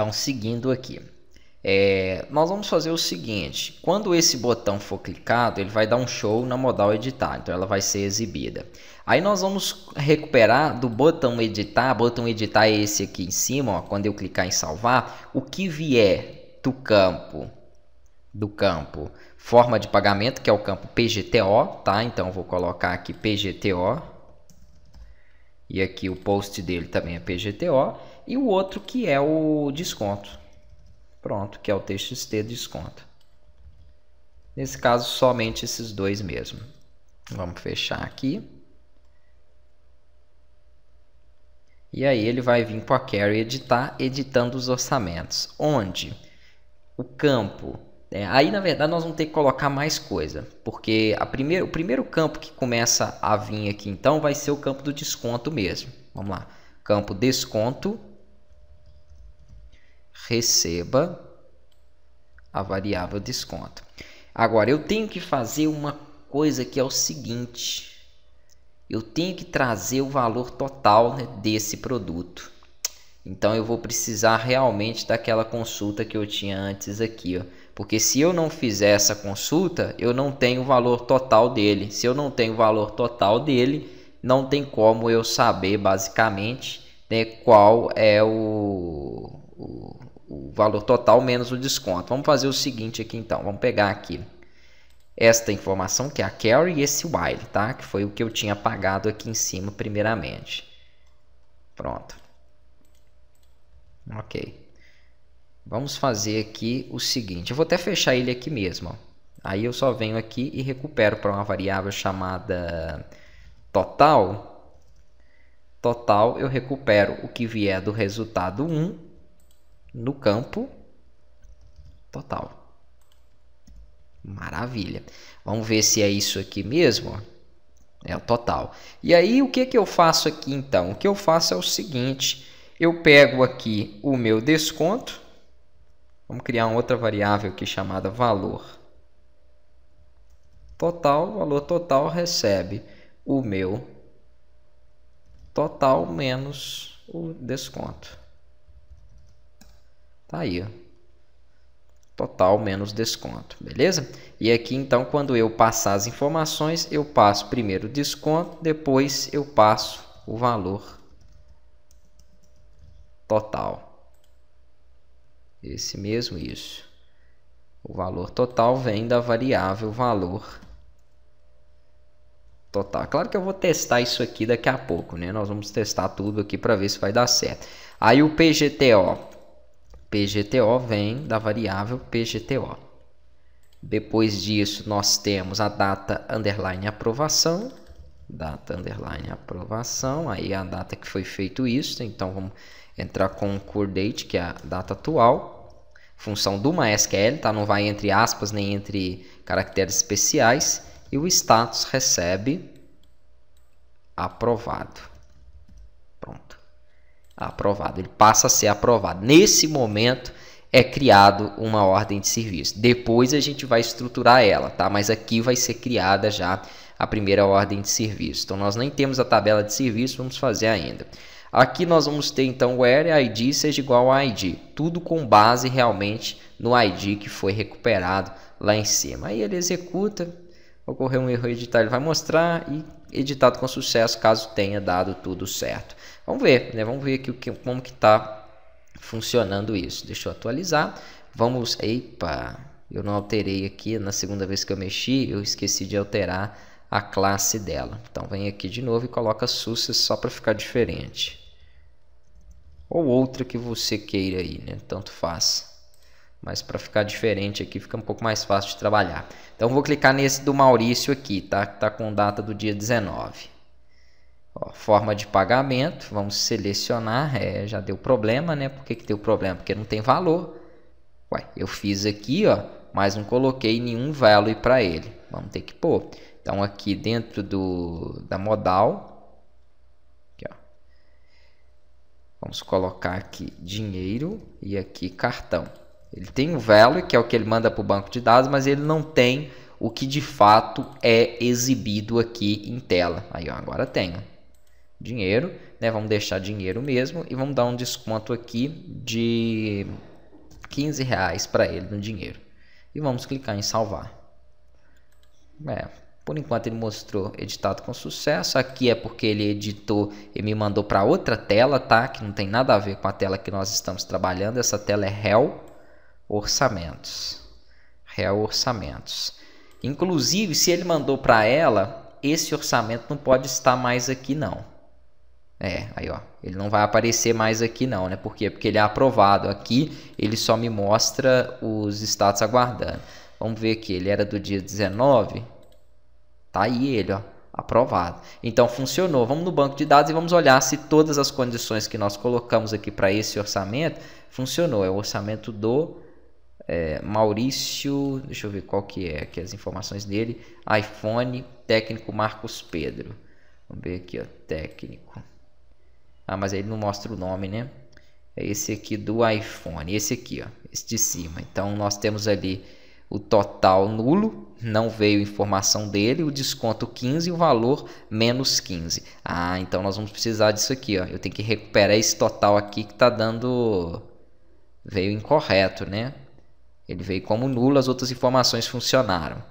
Então, seguindo aqui, é, nós vamos fazer o seguinte: quando esse botão for clicado, ele vai dar um show na modal editar, então ela vai ser exibida. Aí nós vamos recuperar do botão editar, botão editar é esse aqui em cima, ó, quando eu clicar em salvar, o que vier do campo do campo forma de pagamento, que é o campo PGTO, tá? Então vou colocar aqui PGTO. E aqui o post dele também é PGTO e o outro que é o desconto. Pronto, que é o TXT desconto. Nesse caso, somente esses dois mesmo. Vamos fechar aqui. E aí ele vai vir para a Carry editar, editando os orçamentos. Onde? O campo. É, aí, na verdade, nós vamos ter que colocar mais coisa. Porque a primeiro, o primeiro campo que começa a vir aqui, então, vai ser o campo do desconto mesmo. Vamos lá. Campo desconto receba a variável desconto. Agora, eu tenho que fazer uma coisa que é o seguinte: eu tenho que trazer o valor total né, desse produto. Então, eu vou precisar realmente daquela consulta que eu tinha antes aqui. Ó. Porque se eu não fizer essa consulta, eu não tenho o valor total dele. Se eu não tenho o valor total dele, não tem como eu saber basicamente né, qual é o, o o valor total menos o desconto. Vamos fazer o seguinte aqui então, vamos pegar aqui esta informação que é a carry e esse while, tá? Que foi o que eu tinha pagado aqui em cima primeiramente. Pronto. Ok. Vamos fazer aqui o seguinte, eu vou até fechar ele aqui mesmo. Ó. Aí eu só venho aqui e recupero para uma variável chamada total. Total eu recupero o que vier do resultado 1 no campo total. Maravilha. Vamos ver se é isso aqui mesmo. É o total. E aí, o que, que eu faço aqui então? O que eu faço é o seguinte: eu pego aqui o meu desconto. Vamos criar uma outra variável aqui chamada valor. Total, valor total recebe o meu total menos o desconto. Tá aí, ó. Total menos desconto, beleza? E aqui então, quando eu passar as informações, eu passo primeiro o desconto, depois eu passo o valor total. Esse mesmo, isso. O valor total vem da variável valor total. Claro que eu vou testar isso aqui daqui a pouco, né? Nós vamos testar tudo aqui para ver se vai dar certo. Aí o PGTO, PGTO vem da variável PGTO. Depois disso, nós temos a data underline aprovação. Data underline aprovação, aí é a data que foi feito isso. Então, vamos entrar com o core date, que é a data atual. Função do MySQL, tá? não vai entre aspas nem entre caracteres especiais. E o status recebe aprovado. Pronto aprovado. Ele passa a ser aprovado. Nesse momento é criado uma ordem de serviço. Depois a gente vai estruturar ela, tá? Mas aqui vai ser criada já a primeira ordem de serviço. Então nós nem temos a tabela de serviço, vamos fazer ainda. Aqui nós vamos ter então o area ID seja igual a ID, tudo com base realmente no ID que foi recuperado lá em cima. Aí ele executa, ocorreu um erro editar, ele vai mostrar e editado com sucesso, caso tenha dado tudo certo. Vamos ver, né? Vamos ver aqui como que está funcionando isso. Deixa eu atualizar. Vamos, epa, eu não alterei aqui, na segunda vez que eu mexi, eu esqueci de alterar a classe dela. Então vem aqui de novo e coloca success só para ficar diferente. Ou outra que você queira aí, né? Tanto faz mas para ficar diferente aqui fica um pouco mais fácil de trabalhar. Então vou clicar nesse do Maurício aqui, tá? Que está com data do dia 19. Ó, forma de pagamento, vamos selecionar, é, já deu problema, né? Por que, que deu problema? Porque não tem valor. Ué, eu fiz aqui, ó, mas não coloquei nenhum value para ele. Vamos ter que pôr. Então aqui dentro do, da modal, aqui, ó, vamos colocar aqui dinheiro e aqui cartão. Ele tem o value, que é o que ele manda para o banco de dados, mas ele não tem o que de fato é exibido aqui em tela. Aí, ó, agora tem. Dinheiro, né? Vamos deixar dinheiro mesmo e vamos dar um desconto aqui de 15 reais para ele no dinheiro. E vamos clicar em salvar. É, por enquanto ele mostrou editado com sucesso. Aqui é porque ele editou e me mandou para outra tela, tá? Que não tem nada a ver com a tela que nós estamos trabalhando. Essa tela é Hell orçamentos. Real orçamentos. Inclusive, se ele mandou para ela, esse orçamento não pode estar mais aqui não. É, aí ó, ele não vai aparecer mais aqui não, né? Por quê? Porque ele é aprovado. Aqui ele só me mostra os status aguardando. Vamos ver aqui, ele era do dia 19. Tá aí ele, ó, aprovado. Então funcionou. Vamos no banco de dados e vamos olhar se todas as condições que nós colocamos aqui para esse orçamento funcionou. É o orçamento do é, Maurício, deixa eu ver qual que é aqui as informações dele, iPhone, técnico Marcos Pedro. Vamos ver aqui, ó, técnico. Ah, mas ele não mostra o nome, né? É esse aqui do iPhone, esse aqui, ó, esse de cima. Então nós temos ali o total nulo, não veio informação dele, o desconto 15 e o valor menos 15. Ah, então nós vamos precisar disso aqui, ó. Eu tenho que recuperar esse total aqui que tá dando veio incorreto, né? Ele veio como nulo, as outras informações funcionaram.